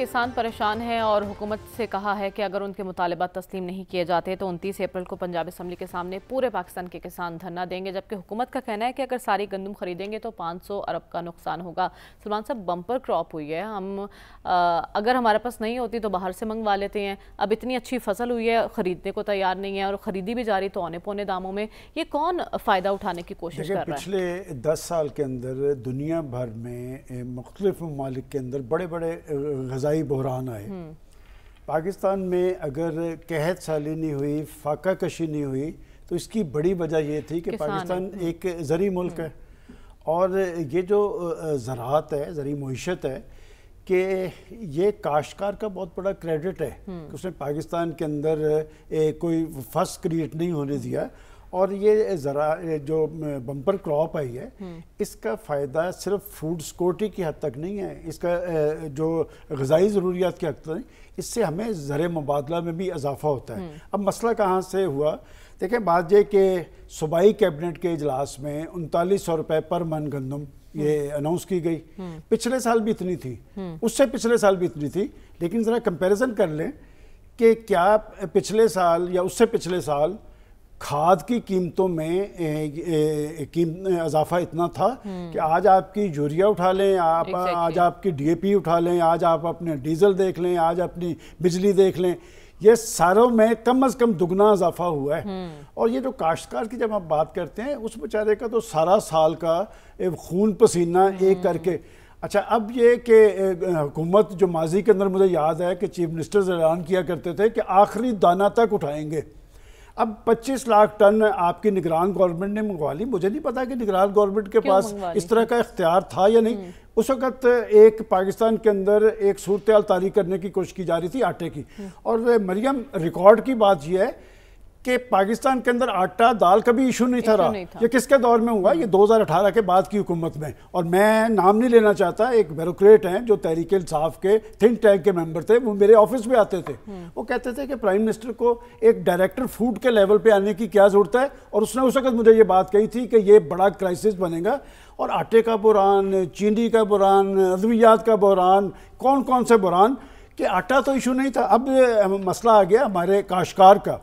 किसान परेशान हैं और हुकूमत से कहा है कि अगर उनके मुतालबा तस्लीम नहीं किए जाते तो उनतीस अप्रैल को पंजाब असम्बली के सामने पूरे पाकिस्तान के किसान धरना देंगे जबकि हुकूमत का कहना है कि अगर सारी गंदम खरीदेंगे तो 500 अरब का नुकसान होगा सलमान साहब बम्पर क्रॉप हुई है हम आ, अगर हमारे पास नहीं होती तो बाहर से मंगवा लेते हैं अब इतनी अच्छी फसल हुई है ख़रीदने को तैयार नहीं है और ख़रीदी भी जा रही तो औने पौने दामों में ये कौन फ़ायदा उठाने की कोशिश कर पिछले दस साल के अंदर दुनिया भर में मुख्तलिफ ममालिक के अंदर बड़े बड़े फ़ज़ाई बहरान आए पाकिस्तान में अगर कहत साली नहीं हुई फाका कशी नहीं हुई तो इसकी बड़ी वजह यह थी कि पाकिस्तान हम्म। एक ज़रिए मुल्क है और ये जो ज़रात है जरिए मीशत है कि ये काश्कार का बहुत बड़ा क्रेडिट है हम्म। कि उसने पाकिस्तान के अंदर कोई फर्स्ट क्रिएट नहीं होने दिया और ये ज़रा जो बम्पर क्रॉप आई है हम्म। इसका फ़ायदा सिर्फ फूड सिक्योरिटी की हद तक नहीं है इसका जो गज़ाई ज़रूरियात की हद तक नहीं इससे हमें ज़र मुबादला में भी इजाफा होता है हम्म। अब मसला कहाँ से हुआ देखें बात यह कि सूबाई कैबिनेट के इजलास में उनतालीस सौ रुपये पर मन गंदम ये अनाउंस हम्म। की गई पिछले साल भी इतनी थी उससे पिछले साल भी इतनी थी लेकिन ज़रा कंपेरिज़न कर लें कि क्या पिछले साल या उससे पिछले साल खाद की कीमतों में इजाफा इतना था कि हम्म। आज आपकी यूरिया उठा लें आप exactly. आज आपकी डीएपी उठा लें आज आप अपने डीजल देख लें आज अपनी बिजली देख लें ये सारों में कम अज कम दुगना इजाफा हुआ है हम्म। और ये जो काश्तकार की जब आप बात करते हैं उस बेचारे का तो सारा साल का खून पसीना हम्म। एक करके अच्छा अब ये कि हुकूमत जो माजी के अंदर मुझे याद है कि चीफ मिनिस्टर ऐलान किया करते थे कि आखिरी दाना तक उठाएंगे अब 25 लाख टन आपकी निगरान गवर्नमेंट ने मंगवा ली मुझे नहीं पता कि निगरान गवर्नमेंट के पास इस तरह का इख्तियार था या नहीं हम्म। उस वक़्त एक पाकिस्तान के अंदर एक सूरत तारी करने की कोशिश की जा रही थी आटे की हम्म। और मरियम रिकॉर्ड की बात यह है कि पाकिस्तान के अंदर आटा दाल का भी इशू नहीं था रहा ये किसके दौर में हुआ ये 2018 के बाद की हुकूमत में और मैं नाम नहीं लेना चाहता एक ब्यूरोट हैं जो तहरीक इंसाफ के थिंक टैंक के मेंबर थे वो मेरे ऑफिस में आते थे हम्म। वो कहते थे कि प्राइम मिनिस्टर को एक डायरेक्टर फूड के लेवल पर आने की क्या ज़रूरत है और उसने उस वक्त मुझे ये बात कही थी कि ये बड़ा क्राइसिस बनेगा और आटे का बुरान चीनी का बुरान अद्वियात का बुरान कौन कौन से बुरान कि आटा तो इशू नहीं था अब मसला आ गया हमारे काशकार का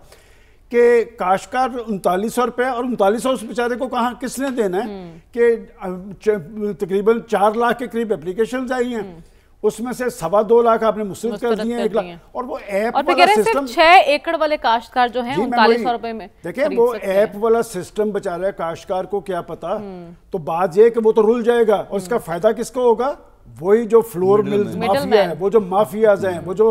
कि काशकार उनतालीस सौ रुपये और उनतालीस सौ उस बेचारे को कहाँ किसने देना है हम्म। कि तकरीबन चार लाख के करीब एप्लीकेशन आई हैं हम्म। उसमें से सवा दो लाख आपने मुस्रद कर दिए एक लाख और वो ऐप वाला सिस्टम छह एकड़ वाले काश्तकार जो है उनतालीस सौ रुपए में देखिए वो ऐप वाला सिस्टम बचा है काश्तकार को क्या पता हम्म। तो बात ये कि वो तो रुल जाएगा और इसका फायदा किसको होगा वही जो फ्लोर मिल्स माफिया है वो जो माफियाज हैं वो जो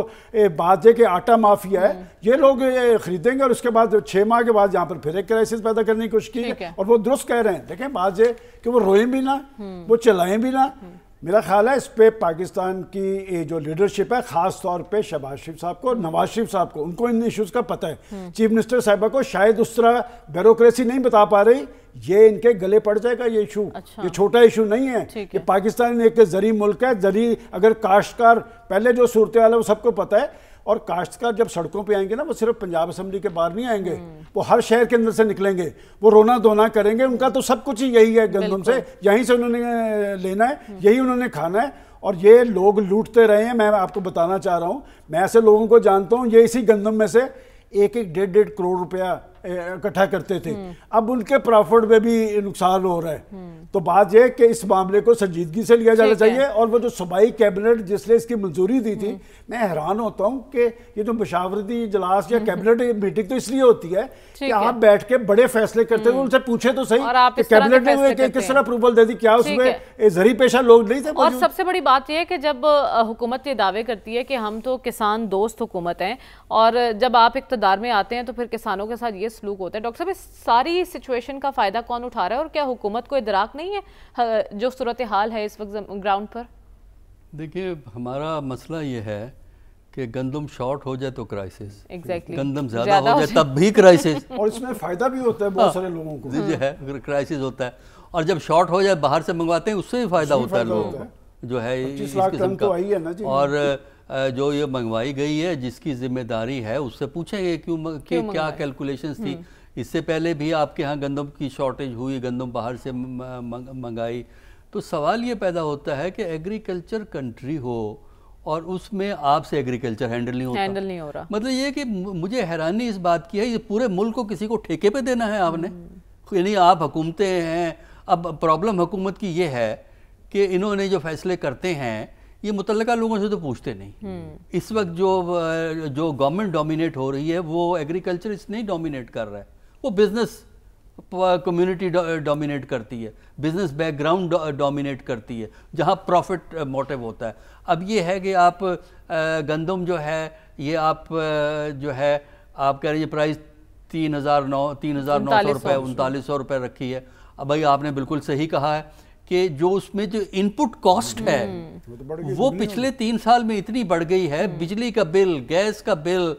बाजे के आटा माफिया है हम्म। ये लोग ये खरीदेंगे और उसके बाद छः माह के बाद यहाँ पर फिर एक क्राइसिस पैदा करने की कोशिश की और वो दुरुस्त कह रहे हैं देखें बाजे कि वो रोएं भी ना हम्म। वो चलाएं भी ना हम्म। मेरा ख्याल है इस पर पाकिस्तान की जो लीडरशिप है ख़ास तौर पे शहबाज शरीफ साहब को और नवाज शरीफ साहब को उनको इन इश्यूज़ का पता है चीफ हम्म। मिनिस्टर साहबा को शायद उस तरह ब्यूरोसी नहीं बता पा रही ये इनके गले पड़ जाएगा ये इशू अच्छा। ये छोटा इशू नहीं है कि पाकिस्तान एक जरी मुल्क है जरी अगर काश्तकार पहले जो सूरत है वो सबको पता है और काश्तकार जब सड़कों पे आएंगे ना वो सिर्फ पंजाब असम्बली के बाहर नहीं आएंगे वो हर शहर के अंदर से निकलेंगे वो रोना धोना करेंगे उनका तो सब कुछ ही यही है गंदम से यहीं से उन्होंने लेना है यही उन्होंने खाना है और ये लोग लूटते रहे हैं मैं आपको बताना चाह रहा हूँ मैं ऐसे लोगों को जानता हूँ ये इसी गंदम में से एक एक डेढ़ डेढ़ करोड़ रुपया इकट्ठा करते थे अब उनके प्रॉफिट में भी नुकसान हो रहा है तो बात यह कि इस मामले को संजीदगी से लिया जाना चाहिए और वो जो सूबाई कैबिनेट जिसने इसकी मंजूरी दी थी मैं हैरान होता हूँ कि ये जो मशावरती इजलास या कैबिनेट मीटिंग तो इसलिए होती है कि आप बैठ के बड़े फैसले करते हो हम्म। उनसे पूछे तो सही कैबिनेट ने किस तरह अप्रूवल दे दी क्या उसमें जरी पेशा लोग नहीं थे और सबसे बड़ी बात यह है कि जब हुकूमत ये दावे करती है कि हम तो किसान दोस्त हुकूमत है और जब आप इकतदार में आते हैं तो फिर किसानों के साथ ये सलूक होता है डॉक्टर साहब इस सारी सिचुएशन का फ़ायदा कौन उठा रहा है और क्या हुकूमत को इदराक नहीं है जो सूरत हाल है इस वक्त ग्राउंड पर देखिए हमारा मसला ये है कि गंदम शॉर्ट हो जाए तो क्राइसिस exactly. गंदम ज़्यादा हो जाए तब भी क्राइसिस और इसमें फ़ायदा भी होता है बहुत हाँ। सारे लोगों को जी है अगर क्राइसिस होता है और जब शॉर्ट हो जाए बाहर से मंगवाते हैं उससे भी फ़ायदा होता है लोगों को जो है इस किस्म का तो और जो ये मंगवाई गई है जिसकी जिम्मेदारी है उससे पूछेंगे क्यों, क्यों क्या कैलकुलेशन थी हम्म। इससे पहले भी आपके यहाँ गंदम की शॉर्टेज हुई गंदम बाहर से मंगाई तो सवाल ये पैदा होता है कि एग्रीकल्चर कंट्री हो और उसमें आपसे एग्रीकल्चर हैंडल नहीं होता हैंडल नहीं हो रहा मतलब ये कि मुझे हैरानी इस बात की है ये पूरे मुल्क को किसी को ठेके पे देना है आपने हम्म। यानी आप हुकूमतें हैं अब प्रॉब्लम हुकूमत की ये है कि इन्होंने जो फैसले करते हैं ये मुतलका लोगों से तो पूछते नहीं हम्म। इस वक्त जो जो गवर्नमेंट डोमिनेट हो रही है वो एग्रीकल्चर नहीं डोमिनेट कर रहा है वो बिज़नेस कम्युनिटी डोमिनेट करती है बिज़नेस बैकग्राउंड डोमिनेट करती है जहाँ प्रॉफिट मोटिव होता है अब ये है कि आप गंदम जो है ये आप जो है आप कह रहे हैं प्राइस तीन हज़ार नौ तीन हज़ार नौ सौ रुपये उनतालीस सौ रुपये रखी है अब भाई आपने बिल्कुल सही कहा है कि जो उसमें जो इनपुट कॉस्ट है हम्म। वो तो पिछले तीन साल में इतनी बढ़ गई है हम्म। बिजली का बिल गैस का बिल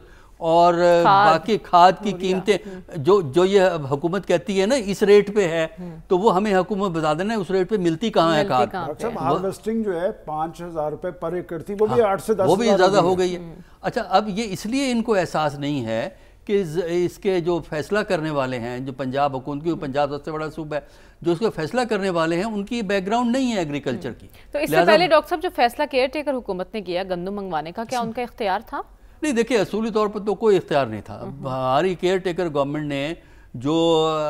और खाद, बाकी खाद की कीमतें हम्म। जो जो ये हुकूमत कहती है ना इस रेट पे है तो वो हमें हुकूमत बता देना है उस रेट पे मिलती कहाँ है खाद हार्वेस्टिंग अच्छा, जो है पांच हजार रुपए पर एकड़ थी वो भी हाँ, आठ से दस वो भी ज़्यादा हो गई है अच्छा अब ये इसलिए इनको एहसास नहीं है कि इसके जो फैसला करने वाले हैं जो पंजाब हुकूमत की पंजाब सबसे बड़ा सूबा है जो उसका फैसला करने वाले हैं उनकी बैकग्राउंड नहीं है एग्रीकल्चर हम्म। की तो इससे पहले डॉक्टर साहब जो फैसला केयर टेकर हुकूमत ने किया गंदम मंगवाने का क्या उनका इख्तियार था नहीं देखिए असूली तौर पर तो कोई इख्तियार नहीं था हमारी केयर टेकर गवर्नमेंट ने जो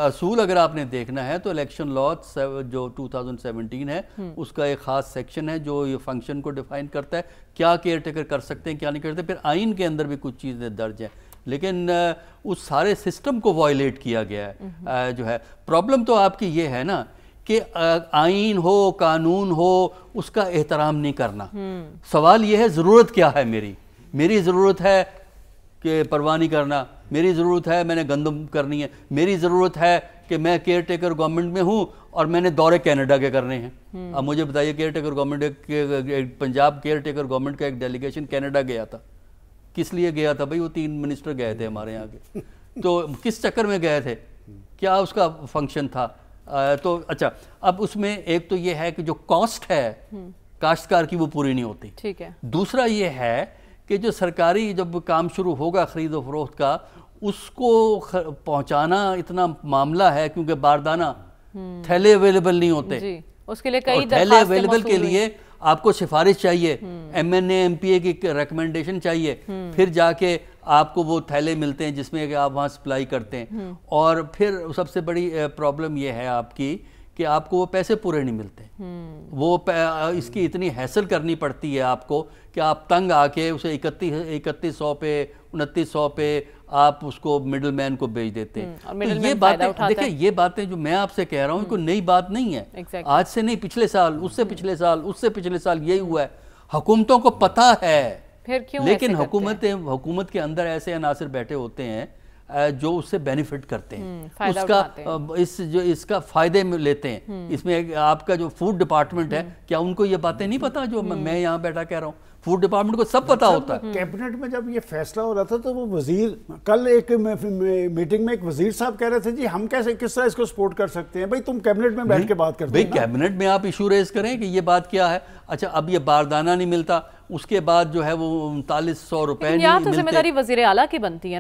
असूल अगर आपने देखना है तो इलेक्शन लॉ जो 2017 है हम्म। उसका एक ख़ास सेक्शन है जो ये फंक्शन को डिफाइन करता है क्या केयर टेकर कर सकते हैं क्या नहीं करते फिर आइन के अंदर भी कुछ चीज़ें दर्ज हैं लेकिन उस सारे सिस्टम को वायलेट किया गया है हम्म। जो है प्रॉब्लम तो आपकी ये है ना कि आइन हो कानून हो उसका एहतराम नहीं करना हम्म। सवाल यह है ज़रूरत क्या है मेरी मेरी ज़रूरत है कि परवाह नहीं करना मेरी ज़रूरत है मैंने गंदम करनी है मेरी ज़रूरत है कि मैं केयर टेकर गवर्नमेंट में हूँ और मैंने दौरे कनाडा के करने हैं हम्म। अब मुझे बताइए केयर टेकर गवर्नमेंट के पंजाब केयर टेकर गवर्नमेंट का एक डेलीगेशन कनाडा गया था किस लिए गया था भाई वो तीन मिनिस्टर गए थे हमारे यहाँ के तो किस चक्कर में गए थे क्या उसका फंक्शन था आ, तो अच्छा अब उसमें एक तो ये है कि जो कॉस्ट है हम्म। काश्तकार की वो पूरी नहीं होती ठीक है दूसरा ये है कि जो सरकारी जब काम शुरू होगा खरीद व फरोख्त का उसको खर, पहुंचाना इतना मामला है क्योंकि बारदाना हम्म। थैले अवेलेबल नहीं होते जी। उसके लिए कई थैले अवेलेबल के लिए आपको सिफारिश चाहिए M N M P A की रिकमेंडेशन चाहिए फिर जाके आपको वो थैले मिलते हैं जिसमें आप वहाँ सप्लाई करते हैं और फिर सबसे बड़ी प्रॉब्लम ये है आपकी कि आपको वो पैसे पूरे नहीं मिलते वो इसकी इतनी हैसल करनी पड़ती है आपको कि आप तंग आके उसे इकतीस इकतीस सौ पे उनतीस सौ पे आप उसको मिडल मैन को बेच देते हैं हम्म, तो ये बातें देखिए ये बातें जो मैं आपसे कह रहा हूँ कोई हम्म। नई बात नहीं है exactly. आज से नहीं पिछले साल उससे हम्म। पिछले साल उससे पिछले साल यही हुआ है हुकूमतों को पता है फिर क्यों लेकिन हुकूमत हुकूमत के अंदर ऐसे अनासर बैठे होते हैं जो उससे बेनिफिट करते हैं उसका हैं। इस जो इसका फायदे लेते हैं इसमें आपका जो फूड डिपार्टमेंट है क्या उनको ये बातें नहीं पता जो मैं यहाँ बैठा कह रहा हूँ फूड डिपार्टमेंट को सब पता अच्छा, होता है कैबिनेट में जब ये फैसला हो रहा था तो वो वजीर कल एक मीटिंग में एक वजीर साहब कह रहे थे जी हम कैसे किस तरह इसको सपोर्ट कर सकते हैं भाई तुम कैबिनेट में बैठ के बात कर भाई कैबिनेट में आप इशू रेज करें कि ये बात क्या है अच्छा अब ये बारदाना नहीं मिलता उसके बाद जो है वो उनतालीस सौ रुपए तो जिम्मेदारी वजी आला की बनती है